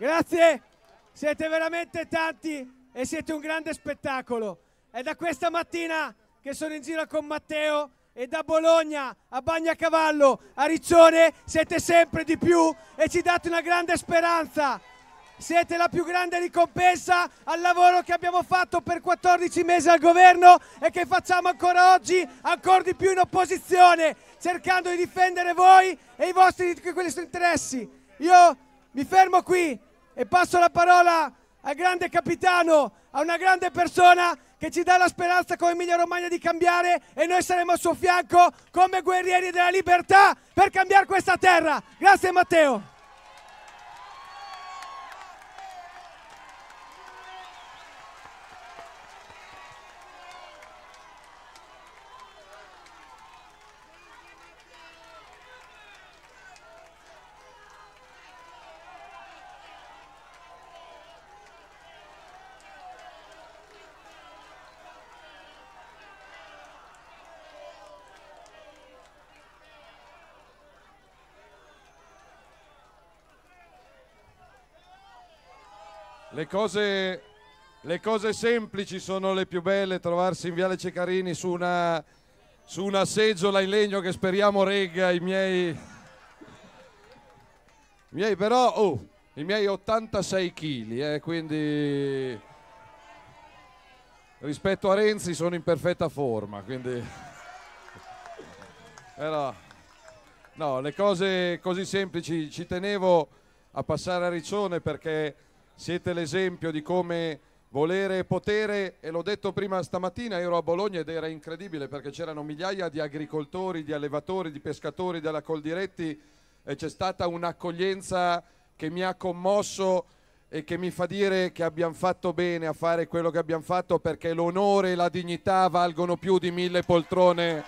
Grazie, siete veramente tanti e siete un grande spettacolo. È da questa mattina che sono in giro con Matteo e da Bologna a Bagnacavallo a Riccione siete sempre di più e ci date una grande speranza. Siete la più grande ricompensa al lavoro che abbiamo fatto per 14 mesi al governo e che facciamo ancora oggi, ancora di più in opposizione, cercando di difendere voi e i vostri interessi. Io mi fermo qui, e passo la parola al grande capitano, a una grande persona che ci dà la speranza come Emilia Romagna di cambiare e noi saremo al suo fianco come guerrieri della libertà per cambiare questa terra. Grazie Matteo. Le cose, le cose semplici sono le più belle, trovarsi in Viale Ceccarini su una, su una seggiola in legno che speriamo regga i miei... I miei però... Oh, i miei 86 kg, eh, quindi rispetto a Renzi sono in perfetta forma, quindi... Però, no, le cose così semplici ci tenevo a passare a Riccione perché siete l'esempio di come volere e potere, e l'ho detto prima stamattina, ero a Bologna ed era incredibile perché c'erano migliaia di agricoltori, di allevatori, di pescatori della Coldiretti e c'è stata un'accoglienza che mi ha commosso e che mi fa dire che abbiamo fatto bene a fare quello che abbiamo fatto perché l'onore e la dignità valgono più di mille poltrone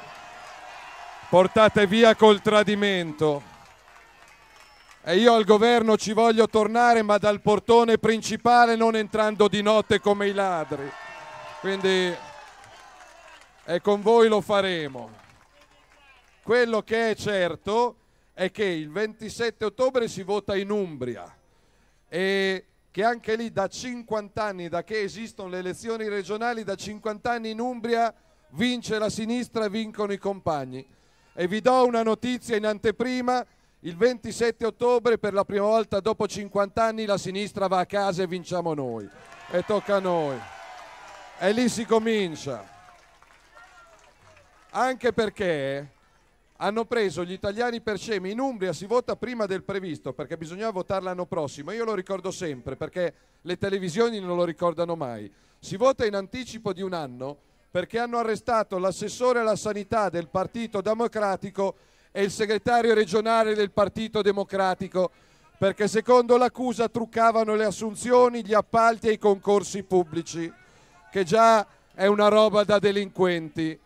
portate via col tradimento. E io al governo ci voglio tornare, ma dal portone principale, non entrando di notte come i ladri. Quindi e con voi lo faremo. Quello che è certo è che il 27 ottobre si vota in Umbria e che anche lì da 50 anni, da che esistono le elezioni regionali, da 50 anni in Umbria vince la sinistra e vincono i compagni. E vi do una notizia in anteprima il 27 ottobre, per la prima volta dopo 50 anni, la sinistra va a casa e vinciamo noi. E tocca a noi. E lì si comincia. Anche perché hanno preso gli italiani per scemi. In Umbria si vota prima del previsto perché bisognava votare l'anno prossimo. Io lo ricordo sempre perché le televisioni non lo ricordano mai. Si vota in anticipo di un anno perché hanno arrestato l'assessore alla sanità del Partito Democratico e il segretario regionale del Partito Democratico perché secondo l'accusa truccavano le assunzioni, gli appalti e i concorsi pubblici, che già è una roba da delinquenti.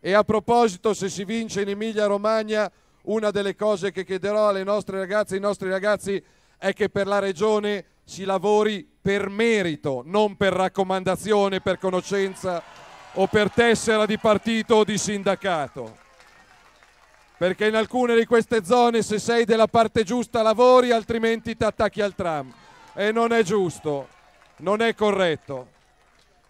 E a proposito, se si vince in Emilia-Romagna, una delle cose che chiederò alle nostre ragazze e ai nostri ragazzi è che per la regione si lavori per merito, non per raccomandazione, per conoscenza o per tessera di partito o di sindacato perché in alcune di queste zone se sei della parte giusta lavori, altrimenti ti attacchi al tram. E non è giusto, non è corretto.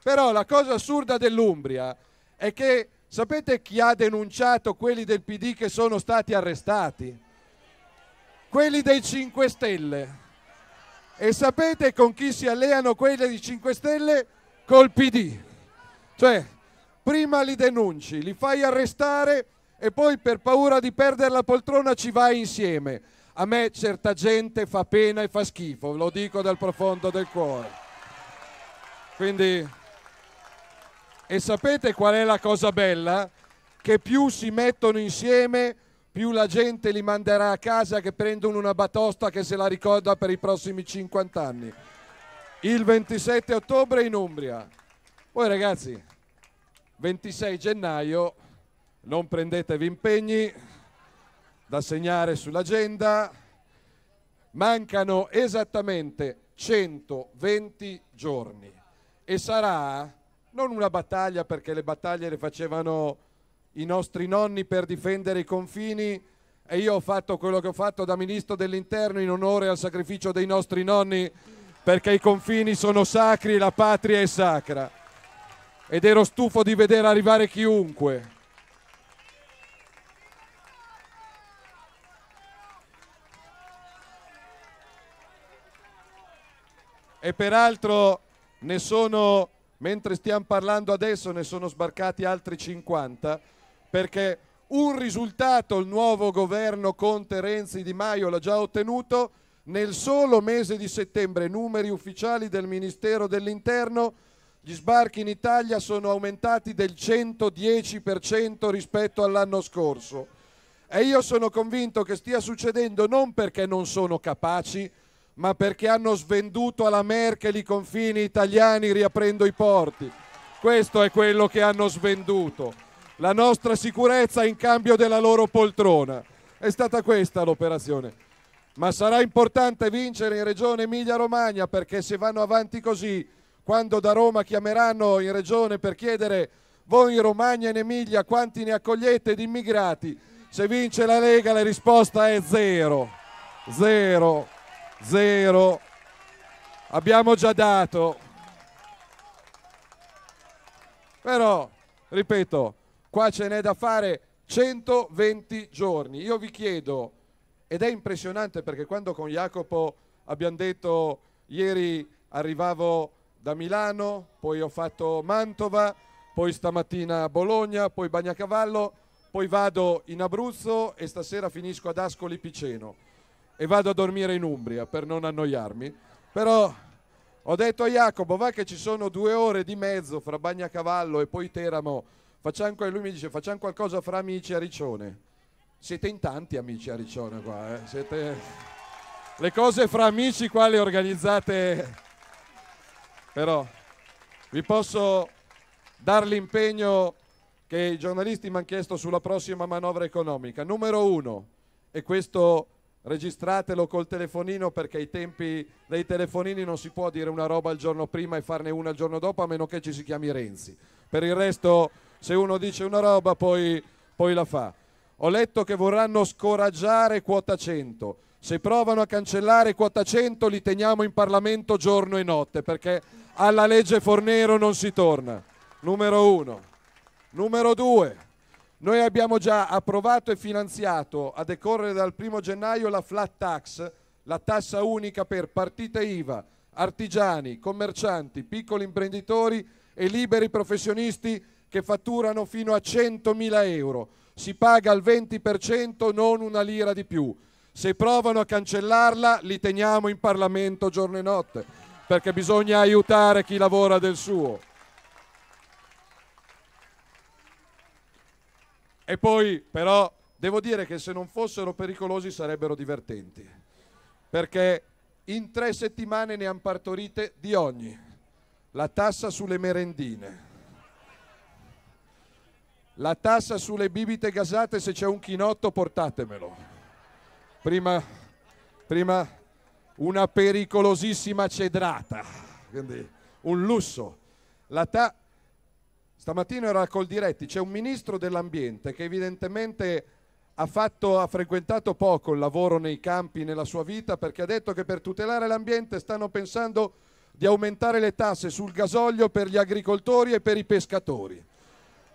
Però la cosa assurda dell'Umbria è che sapete chi ha denunciato quelli del PD che sono stati arrestati? Quelli dei 5 Stelle. E sapete con chi si alleano quelli dei 5 Stelle? Col PD. Cioè, prima li denunci, li fai arrestare e poi per paura di perdere la poltrona ci vai insieme. A me certa gente fa pena e fa schifo, lo dico dal profondo del cuore. Quindi, e sapete qual è la cosa bella? Che più si mettono insieme, più la gente li manderà a casa che prendono una batosta che se la ricorda per i prossimi 50 anni. Il 27 ottobre in Umbria. Poi ragazzi, 26 gennaio non prendetevi impegni da segnare sull'agenda. Mancano esattamente 120 giorni e sarà non una battaglia perché le battaglie le facevano i nostri nonni per difendere i confini e io ho fatto quello che ho fatto da ministro dell'interno in onore al sacrificio dei nostri nonni perché i confini sono sacri e la patria è sacra ed ero stufo di vedere arrivare chiunque e peraltro ne sono, mentre stiamo parlando adesso, ne sono sbarcati altri 50 perché un risultato il nuovo governo Conte Renzi Di Maio l'ha già ottenuto nel solo mese di settembre, numeri ufficiali del Ministero dell'Interno, gli sbarchi in Italia sono aumentati del 110% rispetto all'anno scorso. E io sono convinto che stia succedendo non perché non sono capaci, ma perché hanno svenduto alla Merkel i confini italiani riaprendo i porti. Questo è quello che hanno svenduto. La nostra sicurezza in cambio della loro poltrona. È stata questa l'operazione. Ma sarà importante vincere in Regione Emilia-Romagna perché se vanno avanti così, quando da Roma chiameranno in Regione per chiedere voi in Romagna e in Emilia quanti ne accogliete di immigrati, se vince la Lega la risposta è zero. Zero. 0. Abbiamo già dato. Però, ripeto, qua ce n'è da fare 120 giorni. Io vi chiedo, ed è impressionante perché quando con Jacopo abbiamo detto ieri arrivavo da Milano, poi ho fatto Mantova, poi stamattina Bologna, poi Bagnacavallo, poi vado in Abruzzo e stasera finisco ad Ascoli Piceno e vado a dormire in Umbria per non annoiarmi. Però ho detto a Jacopo, va che ci sono due ore di mezzo fra Bagnacavallo e poi Teramo, facciamo, e lui mi dice facciamo qualcosa fra amici a Riccione. Siete in tanti amici a Riccione qua, eh? Siete... le cose fra amici qua le organizzate, però vi posso dare l'impegno che i giornalisti mi hanno chiesto sulla prossima manovra economica. Numero uno, e questo registratelo col telefonino perché ai tempi dei telefonini non si può dire una roba il giorno prima e farne una il giorno dopo a meno che ci si chiami Renzi. Per il resto se uno dice una roba poi, poi la fa. Ho letto che vorranno scoraggiare quota 100. Se provano a cancellare quota 100 li teniamo in Parlamento giorno e notte perché alla legge Fornero non si torna. Numero uno. Numero due. Noi abbiamo già approvato e finanziato a decorrere dal 1 gennaio la flat tax, la tassa unica per partite IVA, artigiani, commercianti, piccoli imprenditori e liberi professionisti che fatturano fino a 100.000 euro. Si paga al 20%, non una lira di più. Se provano a cancellarla, li teniamo in Parlamento giorno e notte, perché bisogna aiutare chi lavora del suo. E poi però devo dire che se non fossero pericolosi sarebbero divertenti, perché in tre settimane ne hanno partorite di ogni. La tassa sulle merendine, la tassa sulle bibite gasate, se c'è un chinotto portatemelo. Prima, prima una pericolosissima cedrata, quindi un lusso. La tassa Stamattina era col diretti, c'è un ministro dell'ambiente che evidentemente ha, fatto, ha frequentato poco il lavoro nei campi nella sua vita perché ha detto che per tutelare l'ambiente stanno pensando di aumentare le tasse sul gasolio per gli agricoltori e per i pescatori.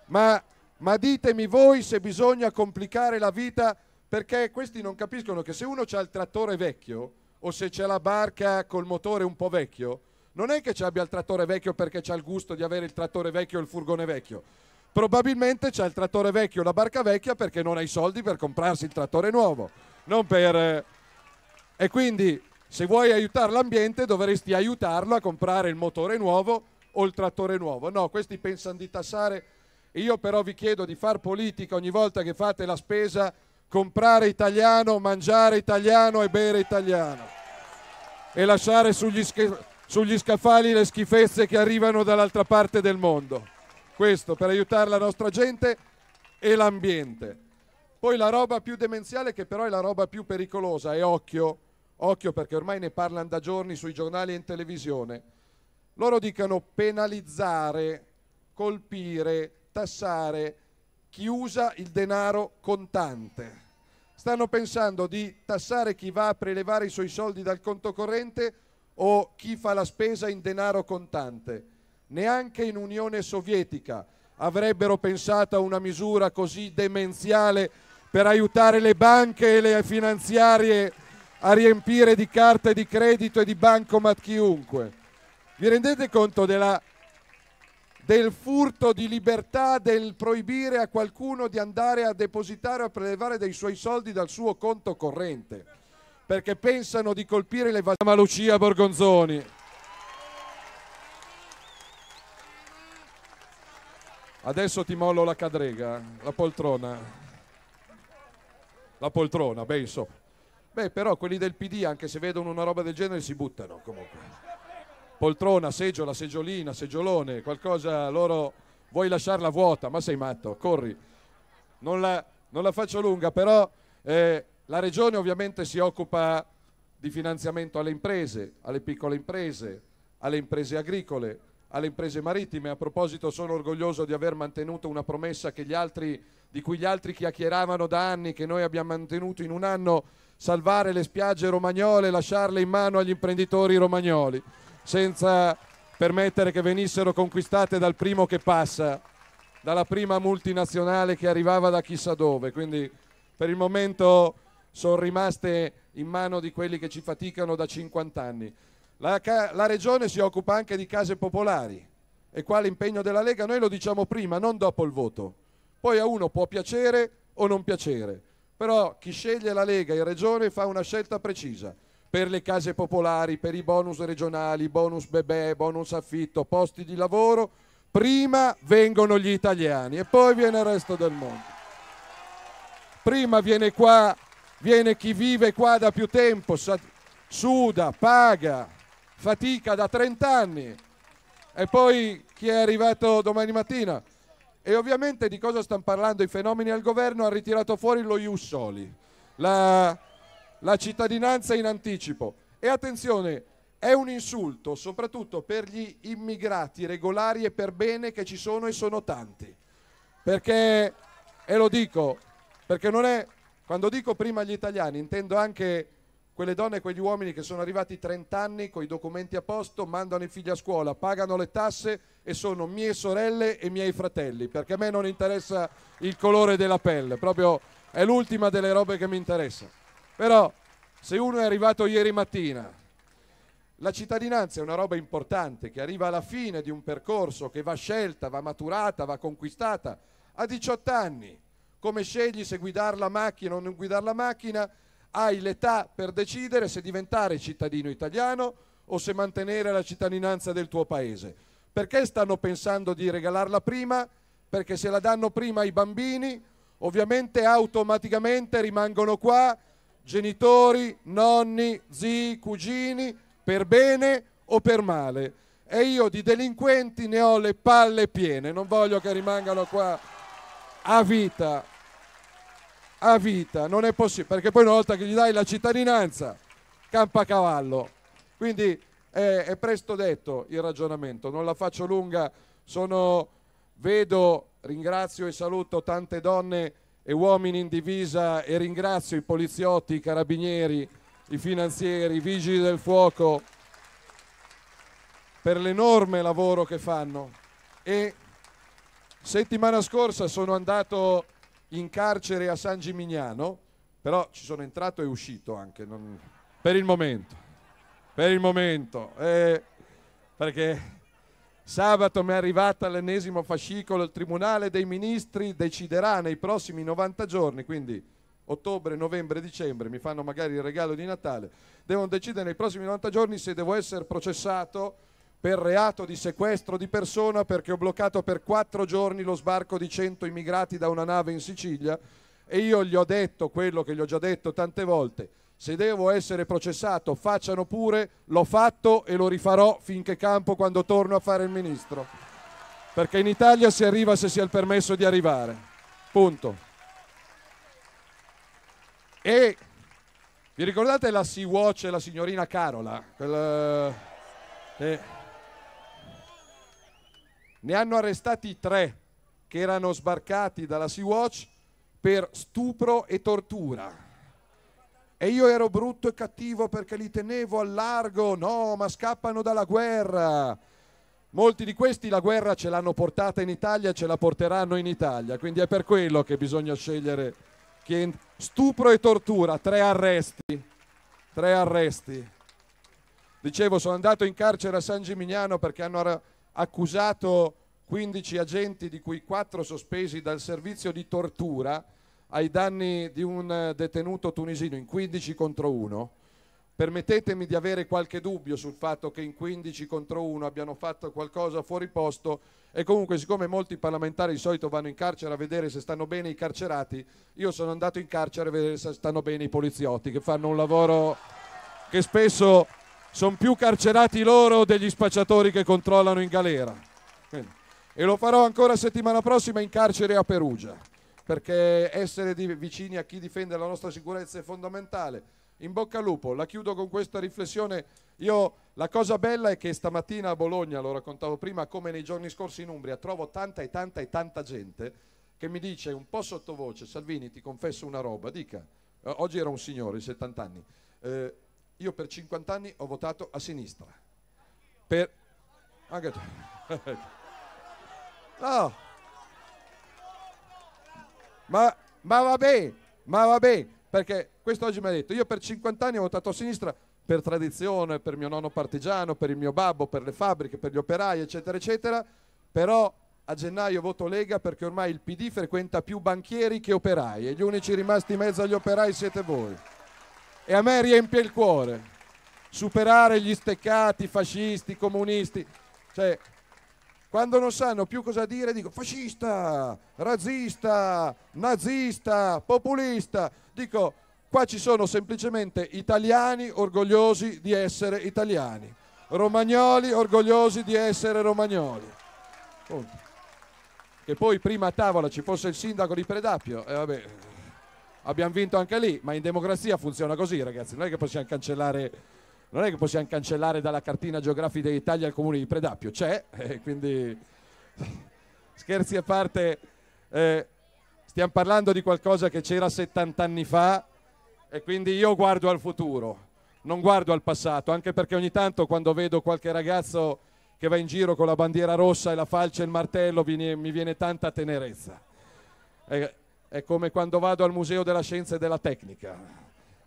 Ma, ma, ditemi voi se bisogna complicare la vita perché questi non capiscono che se uno ha il trattore vecchio o se c'è la barca col motore un po' vecchio, non è che ci abbia il trattore vecchio perché c'ha il gusto di avere il trattore vecchio e il furgone vecchio. Probabilmente c'ha il trattore vecchio e la barca vecchia perché non ha i soldi per comprarsi il trattore nuovo. Per... Eh, e quindi se vuoi aiutare l'ambiente dovresti aiutarlo a comprare il motore nuovo o il trattore nuovo. No, questi pensano di tassare. Io però vi chiedo di far politica ogni volta che fate la spesa, comprare italiano, mangiare italiano e bere italiano. E lasciare sugli scherzi sugli scaffali le schifezze che arrivano dall'altra parte del mondo. Questo per aiutare la nostra gente e l'ambiente. Poi la roba più demenziale, che però è la roba più pericolosa, e occhio, occhio perché ormai ne parlano da giorni sui giornali e in televisione. Loro dicono penalizzare, colpire, tassare chi usa il denaro contante. Stanno pensando di tassare chi va a prelevare i suoi soldi dal conto corrente o chi fa la spesa in denaro contante. Neanche in Unione Sovietica avrebbero pensato a una misura così demenziale per aiutare le banche e le finanziarie a riempire di carte di credito e di bancomat chiunque. Vi rendete conto della, del furto di libertà, del proibire a qualcuno di andare a depositare o a prelevare dei suoi soldi dal suo conto corrente? perché pensano di colpire le vasi. Ma Lucia Borgonzoni. Adesso ti mollo la cadrega, la poltrona. La poltrona, beh insomma. Beh però quelli del PD anche se vedono una roba del genere si buttano comunque. Poltrona, seggiola, seggiolina, seggiolone, qualcosa loro vuoi lasciarla vuota, ma sei matto, corri. Non la, non la faccio lunga, però eh, la Regione ovviamente si occupa di finanziamento alle imprese, alle piccole imprese, alle imprese agricole, alle imprese marittime. A proposito sono orgoglioso di aver mantenuto una promessa altri, di cui gli altri chiacchieravano da anni, che noi abbiamo mantenuto in un anno, salvare le spiagge romagnole e lasciarle in mano agli imprenditori romagnoli, senza permettere che venissero conquistate dal primo che passa, dalla prima multinazionale che arrivava da chissà dove. Quindi per il momento sono rimaste in mano di quelli che ci faticano da 50 anni. La, la Regione si occupa anche di case popolari e qua l'impegno della Lega noi lo diciamo prima, non dopo il voto. Poi a uno può piacere o non piacere, però chi sceglie la Lega in Regione fa una scelta precisa per le case popolari, per i bonus regionali, bonus bebè, bonus affitto, posti di lavoro. Prima vengono gli italiani e poi viene il resto del mondo. Prima viene qua viene chi vive qua da più tempo, suda, paga, fatica da 30 anni e poi chi è arrivato domani mattina. E ovviamente di cosa stanno parlando i fenomeni al governo? Ha ritirato fuori lo Iussoli, la, la cittadinanza in anticipo. E attenzione, è un insulto soprattutto per gli immigrati regolari e per bene che ci sono e sono tanti. Perché, e lo dico, perché non è quando dico prima gli italiani intendo anche quelle donne e quegli uomini che sono arrivati 30 anni con i documenti a posto, mandano i figli a scuola, pagano le tasse e sono mie sorelle e miei fratelli, perché a me non interessa il colore della pelle, proprio è l'ultima delle robe che mi interessa. Però se uno è arrivato ieri mattina, la cittadinanza è una roba importante che arriva alla fine di un percorso che va scelta, va maturata, va conquistata a 18 anni come scegli se guidare la macchina o non guidare la macchina, hai l'età per decidere se diventare cittadino italiano o se mantenere la cittadinanza del tuo paese. Perché stanno pensando di regalarla prima? Perché se la danno prima ai bambini, ovviamente automaticamente rimangono qua genitori, nonni, zii, cugini, per bene o per male. E io di delinquenti ne ho le palle piene, non voglio che rimangano qua a vita a vita, non è possibile, perché poi una volta che gli dai la cittadinanza, campa a cavallo. Quindi è, è presto detto il ragionamento, non la faccio lunga, sono, vedo, ringrazio e saluto tante donne e uomini in divisa e ringrazio i poliziotti, i carabinieri, i finanzieri, i vigili del fuoco per l'enorme lavoro che fanno. E settimana scorsa sono andato in carcere a San Gimignano, però ci sono entrato e uscito anche, non... per il momento, per il momento, eh, perché sabato mi è arrivata l'ennesimo fascicolo, il Tribunale dei Ministri deciderà nei prossimi 90 giorni, quindi ottobre, novembre, dicembre, mi fanno magari il regalo di Natale, devono decidere nei prossimi 90 giorni se devo essere processato per reato di sequestro di persona perché ho bloccato per quattro giorni lo sbarco di 100 immigrati da una nave in Sicilia e io gli ho detto quello che gli ho già detto tante volte, se devo essere processato facciano pure, l'ho fatto e lo rifarò finché campo quando torno a fare il ministro, perché in Italia si arriva se si ha il permesso di arrivare, punto. E vi ricordate la Sea Watch e la signorina Carola? Quella... Eh. Ne hanno arrestati tre che erano sbarcati dalla Sea-Watch per stupro e tortura. E io ero brutto e cattivo perché li tenevo al largo, no, ma scappano dalla guerra. Molti di questi la guerra ce l'hanno portata in Italia e ce la porteranno in Italia, quindi è per quello che bisogna scegliere chi... stupro e tortura, tre arresti. Tre arresti. Dicevo, sono andato in carcere a San Gimignano perché hanno accusato 15 agenti, di cui 4 sospesi dal servizio di tortura ai danni di un eh, detenuto tunisino in 15 contro 1. Permettetemi di avere qualche dubbio sul fatto che in 15 contro 1 abbiano fatto qualcosa fuori posto e comunque siccome molti parlamentari di solito vanno in carcere a vedere se stanno bene i carcerati, io sono andato in carcere a vedere se stanno bene i poliziotti che fanno un lavoro che spesso sono più carcerati loro degli spacciatori che controllano in galera. E lo farò ancora settimana prossima in carcere a Perugia, perché essere vicini a chi difende la nostra sicurezza è fondamentale. In bocca al lupo, la chiudo con questa riflessione. Io, la cosa bella è che stamattina a Bologna, lo raccontavo prima, come nei giorni scorsi in Umbria, trovo tanta e tanta e tanta gente che mi dice un po' sottovoce, Salvini ti confesso una roba, dica, oggi era un signore, 70 anni, eh, io per 50 anni ho votato a sinistra. Per... Anche tu. No. Ma, ma bene, ma va bene, perché questo oggi mi ha detto, io per 50 anni ho votato a sinistra per tradizione, per mio nonno partigiano, per il mio babbo, per le fabbriche, per gli operai, eccetera, eccetera, però a gennaio voto Lega perché ormai il PD frequenta più banchieri che operai e gli unici rimasti in mezzo agli operai siete voi e a me riempie il cuore. Superare gli steccati fascisti, comunisti, cioè quando non sanno più cosa dire dico fascista, razzista, nazista, populista, dico qua ci sono semplicemente italiani orgogliosi di essere italiani, romagnoli orgogliosi di essere romagnoli. Punto. Che poi prima a tavola ci fosse il sindaco di Predappio, e eh, vabbè, abbiamo vinto anche lì, ma in democrazia funziona così ragazzi, non è che possiamo cancellare, è che possiamo cancellare dalla cartina geografica d'Italia il comune di Predappio, c'è, eh, quindi scherzi a parte, eh, stiamo parlando di qualcosa che c'era 70 anni fa e quindi io guardo al futuro, non guardo al passato, anche perché ogni tanto quando vedo qualche ragazzo che va in giro con la bandiera rossa e la falce e il martello mi viene tanta tenerezza. Eh, è come quando vado al Museo della Scienza e della Tecnica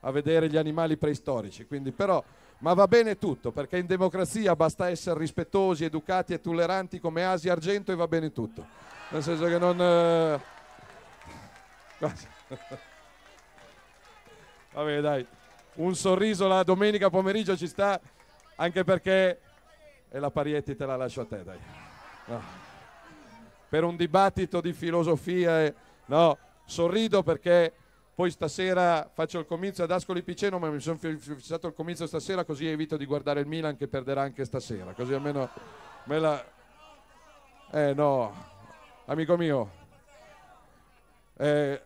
a vedere gli animali preistorici. Quindi, però, ma va bene tutto, perché in democrazia basta essere rispettosi, educati e tolleranti come Asia Argento e va bene tutto. Nel senso che non... Eh... Vabbè dai, un sorriso la domenica pomeriggio ci sta, anche perché... E la Parietti te la lascio a te, dai. No. Per un dibattito di filosofia... E... No, sorrido perché poi stasera faccio il comizio ad Ascoli Piceno, ma mi sono fissato il comizio stasera così evito di guardare il Milan che perderà anche stasera, così almeno me la... Eh no, amico mio, eh,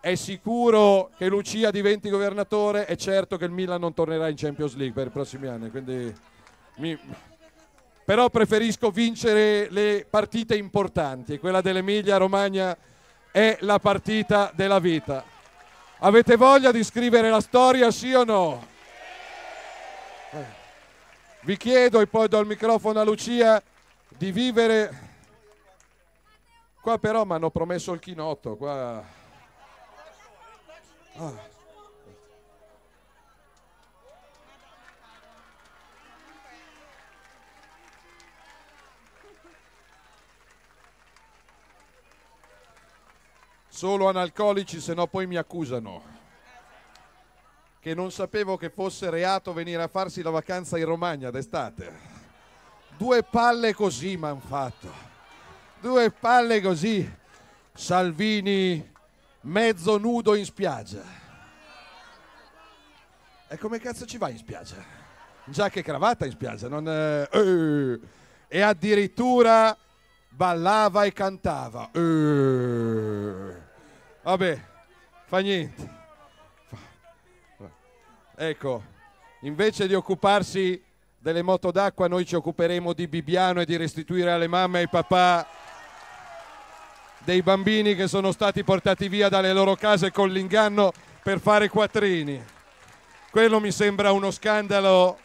è sicuro che Lucia diventi governatore, è certo che il Milan non tornerà in Champions League per i prossimi anni, quindi... Mi... Però preferisco vincere le partite importanti, quella dell'Emilia Romagna è la partita della vita. Avete voglia di scrivere la storia, sì o no? Eh. Vi chiedo, e poi do il microfono a Lucia, di vivere... Qua però mi hanno promesso il chinotto, qua... Ah. Solo analcolici, se no poi mi accusano. Che non sapevo che fosse reato venire a farsi la vacanza in Romagna d'estate. Due palle così mi hanno fatto. Due palle così. Salvini mezzo nudo in spiaggia. E come cazzo ci vai in spiaggia? Giacca e cravatta in spiaggia, non... Eh, eh, e addirittura ballava e cantava. eeeh Vabbè, fa niente. Ecco, invece di occuparsi delle moto d'acqua, noi ci occuperemo di Bibiano e di restituire alle mamme e ai papà dei bambini che sono stati portati via dalle loro case con l'inganno per fare quattrini. Quello mi sembra uno scandalo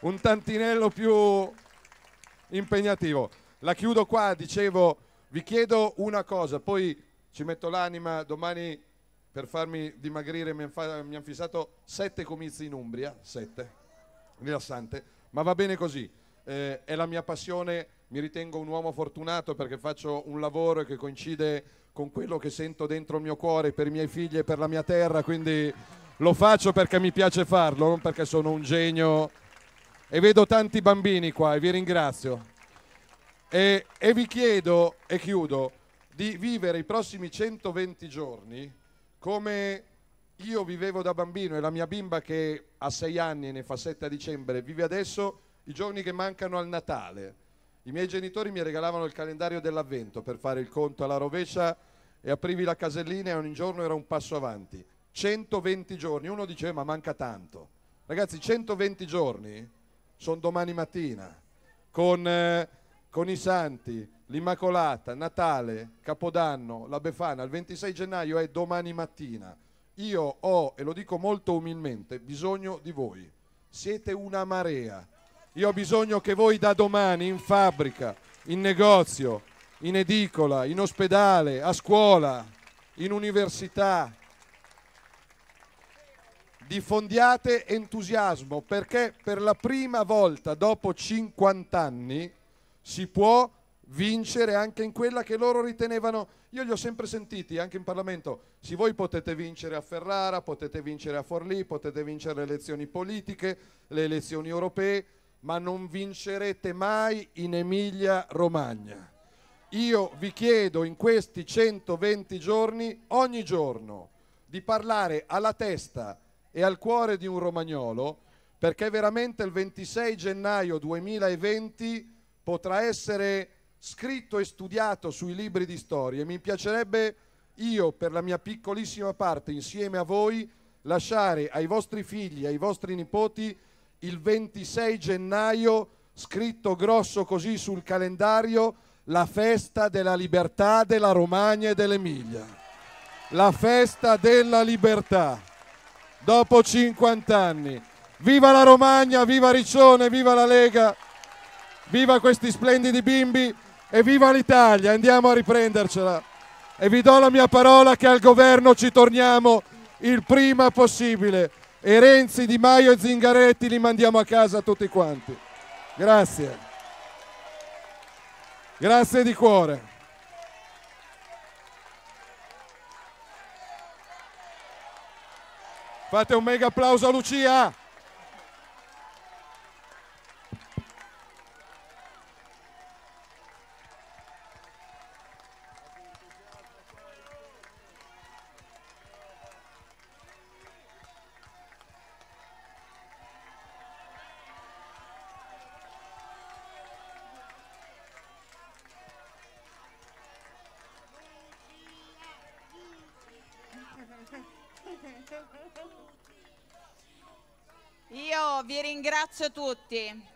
un tantinello più impegnativo. La chiudo qua, dicevo, vi chiedo una cosa, poi ci metto l'anima, domani per farmi dimagrire mi hanno fissato sette comizi in Umbria, sette, rilassante, ma va bene così, eh, è la mia passione, mi ritengo un uomo fortunato perché faccio un lavoro che coincide con quello che sento dentro il mio cuore per i miei figli e per la mia terra, quindi lo faccio perché mi piace farlo, non perché sono un genio e vedo tanti bambini qua e vi ringrazio. E, e vi chiedo, e chiudo, di vivere i prossimi 120 giorni come io vivevo da bambino e la mia bimba che ha 6 anni e ne fa 7 a dicembre vive adesso i giorni che mancano al Natale. I miei genitori mi regalavano il calendario dell'avvento per fare il conto alla rovescia e aprivi la casellina e ogni giorno era un passo avanti. 120 giorni, uno diceva eh, ma manca tanto. Ragazzi, 120 giorni sono domani mattina con, eh, con i santi, l'Immacolata, Natale, Capodanno, la Befana, il 26 gennaio è domani mattina. Io ho, e lo dico molto umilmente, bisogno di voi. Siete una marea. Io ho bisogno che voi da domani in fabbrica, in negozio, in edicola, in ospedale, a scuola, in università, diffondiate entusiasmo perché per la prima volta dopo 50 anni si può vincere anche in quella che loro ritenevano, io li ho sempre sentiti anche in Parlamento, sì voi potete vincere a Ferrara, potete vincere a Forlì, potete vincere le elezioni politiche, le elezioni europee, ma non vincerete mai in Emilia Romagna. Io vi chiedo in questi 120 giorni, ogni giorno, di parlare alla testa e al cuore di un romagnolo, perché veramente il 26 gennaio 2020 potrà essere scritto e studiato sui libri di storia e mi piacerebbe io, per la mia piccolissima parte, insieme a voi, lasciare ai vostri figli, ai vostri nipoti, il 26 gennaio, scritto grosso così sul calendario, la festa della libertà della Romagna e dell'Emilia. La festa della libertà. Dopo 50 anni. Viva la Romagna, viva Riccione, viva la Lega, viva questi splendidi bimbi. E viva l'Italia, andiamo a riprendercela. E vi do la mia parola che al governo ci torniamo il prima possibile. E Renzi, Di Maio e Zingaretti li mandiamo a casa tutti quanti. Grazie. Grazie di cuore. Fate un mega applauso a Lucia! ringrazio tutti,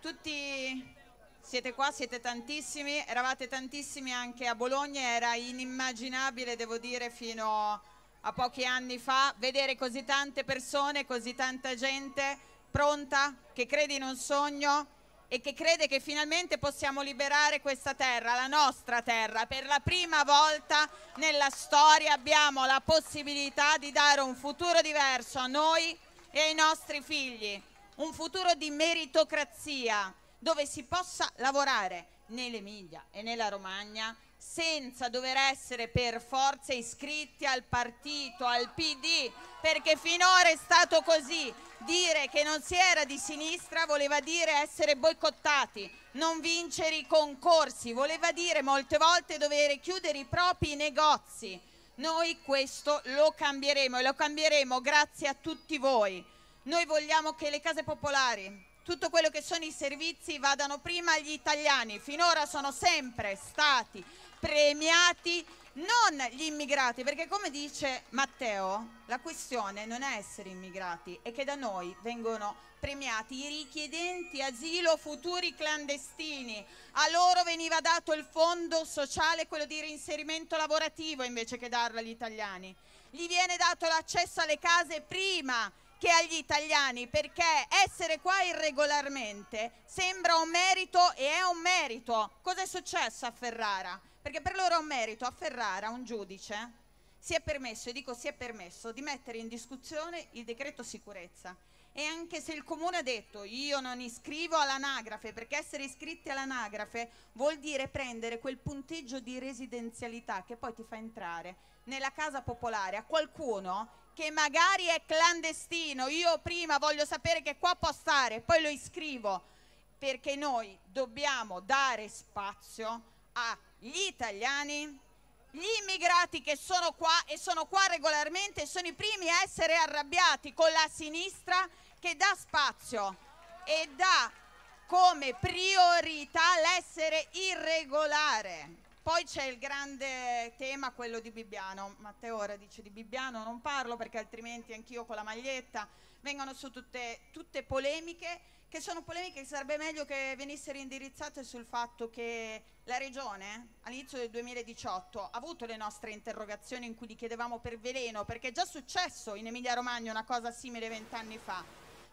tutti siete qua, siete tantissimi, eravate tantissimi anche a Bologna, era inimmaginabile devo dire fino a pochi anni fa vedere così tante persone, così tanta gente pronta, che crede in un sogno e che crede che finalmente possiamo liberare questa terra, la nostra terra. Per la prima volta nella storia abbiamo la possibilità di dare un futuro diverso a noi e ai nostri figli un futuro di meritocrazia dove si possa lavorare nell'Emilia e nella Romagna senza dover essere per forza iscritti al partito, al PD, perché finora è stato così. Dire che non si era di sinistra voleva dire essere boicottati, non vincere i concorsi, voleva dire molte volte dover chiudere i propri negozi. Noi questo lo cambieremo e lo cambieremo grazie a tutti voi noi vogliamo che le case popolari, tutto quello che sono i servizi vadano prima agli italiani. Finora sono sempre stati premiati non gli immigrati, perché come dice Matteo, la questione non è essere immigrati, è che da noi vengono premiati i richiedenti asilo futuri clandestini. A loro veniva dato il fondo sociale, quello di reinserimento lavorativo, invece che darlo agli italiani. Gli viene dato l'accesso alle case prima che agli italiani perché essere qua irregolarmente sembra un merito e è un merito. Cosa è successo a Ferrara? Perché per loro è un merito. A Ferrara un giudice si è permesso, e dico si è permesso, di mettere in discussione il decreto sicurezza. E anche se il comune ha detto io non iscrivo all'anagrafe, perché essere iscritti all'anagrafe vuol dire prendere quel punteggio di residenzialità che poi ti fa entrare nella casa popolare a qualcuno che magari è clandestino, io prima voglio sapere che qua può stare, poi lo iscrivo, perché noi dobbiamo dare spazio agli italiani, gli immigrati che sono qua e sono qua regolarmente sono i primi a essere arrabbiati con la sinistra che dà spazio e dà come priorità l'essere irregolare. Poi c'è il grande tema, quello di Bibbiano. Matteo ora dice di Bibbiano, non parlo perché altrimenti anch'io con la maglietta. Vengono su tutte, tutte polemiche, che sono polemiche che sarebbe meglio che venissero indirizzate sul fatto che la Regione all'inizio del 2018 ha avuto le nostre interrogazioni in cui gli chiedevamo per veleno, perché è già successo in Emilia Romagna una cosa simile vent'anni fa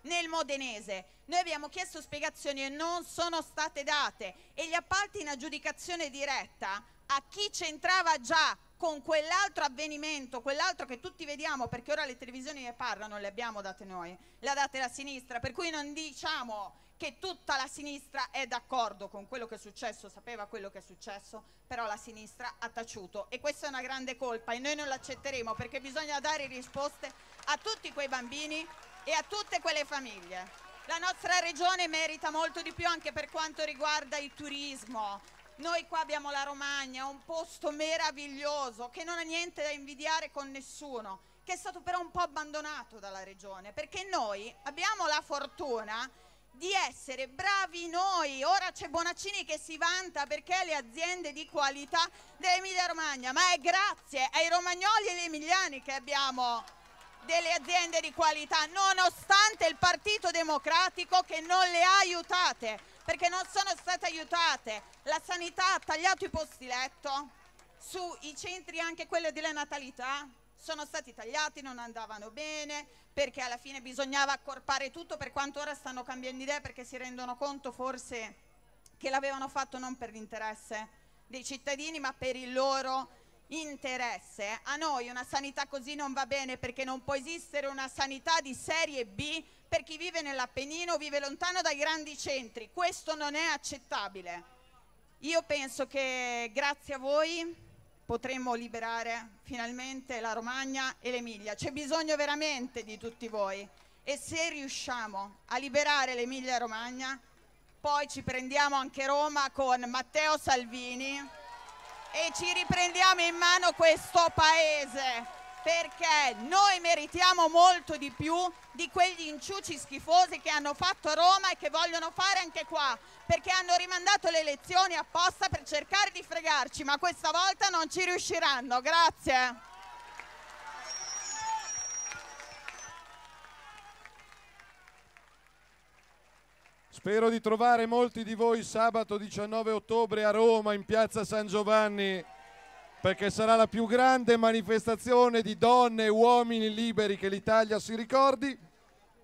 nel Modenese. Noi abbiamo chiesto spiegazioni e non sono state date e gli appalti in aggiudicazione diretta a chi c'entrava già con quell'altro avvenimento, quell'altro che tutti vediamo, perché ora le televisioni ne parlano, le abbiamo date noi, le ha date la sinistra, per cui non diciamo che tutta la sinistra è d'accordo con quello che è successo, sapeva quello che è successo, però la sinistra ha taciuto e questa è una grande colpa e noi non l'accetteremo perché bisogna dare risposte a tutti quei bambini e a tutte quelle famiglie. La nostra regione merita molto di più anche per quanto riguarda il turismo. Noi qua abbiamo la Romagna, un posto meraviglioso che non ha niente da invidiare con nessuno, che è stato però un po' abbandonato dalla regione, perché noi abbiamo la fortuna di essere bravi noi. Ora c'è Bonaccini che si vanta perché le aziende di qualità dell'Emilia Romagna, ma è grazie ai romagnoli e agli emiliani che abbiamo delle aziende di qualità, nonostante il Partito Democratico che non le ha aiutate, perché non sono state aiutate. La sanità ha tagliato i posti letto, sui centri anche quelli della natalità sono stati tagliati, non andavano bene, perché alla fine bisognava accorpare tutto, per quanto ora stanno cambiando idea, perché si rendono conto forse che l'avevano fatto non per l'interesse dei cittadini, ma per il loro interesse. A noi una sanità così non va bene perché non può esistere una sanità di serie B per chi vive nell'Appennino o vive lontano dai grandi centri. Questo non è accettabile. Io penso che grazie a voi potremmo liberare finalmente la Romagna e l'Emilia. C'è bisogno veramente di tutti voi e se riusciamo a liberare l'Emilia Romagna, poi ci prendiamo anche Roma con Matteo Salvini e ci riprendiamo in mano questo paese perché noi meritiamo molto di più di quegli inciuci schifosi che hanno fatto a Roma e che vogliono fare anche qua, perché hanno rimandato le elezioni apposta per cercare di fregarci, ma questa volta non ci riusciranno. Grazie. Spero di trovare molti di voi sabato 19 ottobre a Roma in piazza San Giovanni perché sarà la più grande manifestazione di donne e uomini liberi che l'Italia si ricordi.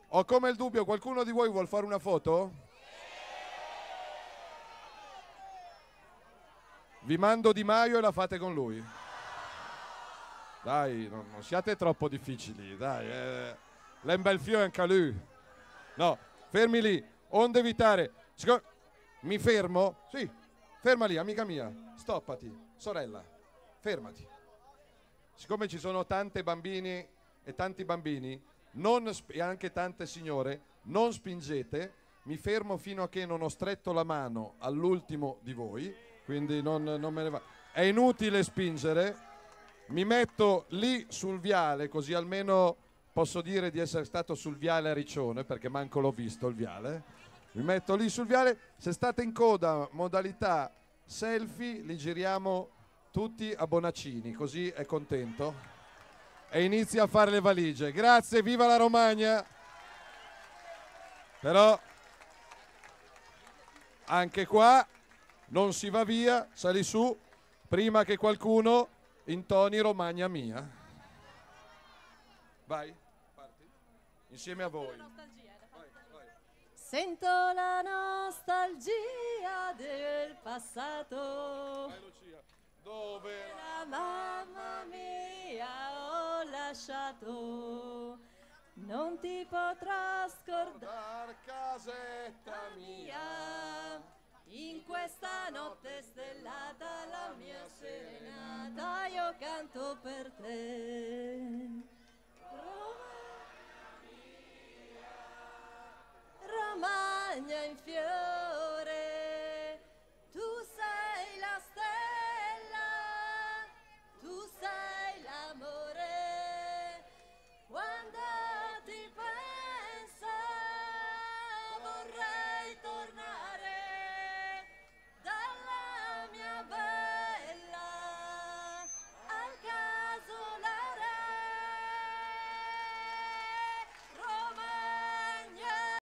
Ho come il dubbio, qualcuno di voi vuole fare una foto? Vi mando Di Maio e la fate con lui. Dai, non, non siate troppo difficili, dai. Eh, L'embelfio è anche lui. No, fermi lì onde evitare... Mi fermo? Sì, ferma lì, amica mia, stoppati, sorella, fermati. Siccome ci sono tante bambine e tanti bambini, non, e anche tante signore, non spingete, mi fermo fino a che non ho stretto la mano all'ultimo di voi, quindi non, non me ne va. È inutile spingere, mi metto lì sul viale, così almeno posso dire di essere stato sul viale a Riccione, perché manco l'ho visto il viale vi metto lì sul viale. Se state in coda, modalità selfie, li giriamo tutti a Bonaccini, così è contento. E inizia a fare le valigie. Grazie, viva la Romagna! Però anche qua non si va via, sali su, prima che qualcuno intoni Romagna mia. Vai, parti. Insieme a voi. Sento la nostalgia del passato. dove la mamma mia ho lasciato. Non ti potrò scordare casetta mia. In questa notte stellata la mia serenata io canto per te. Roma I'm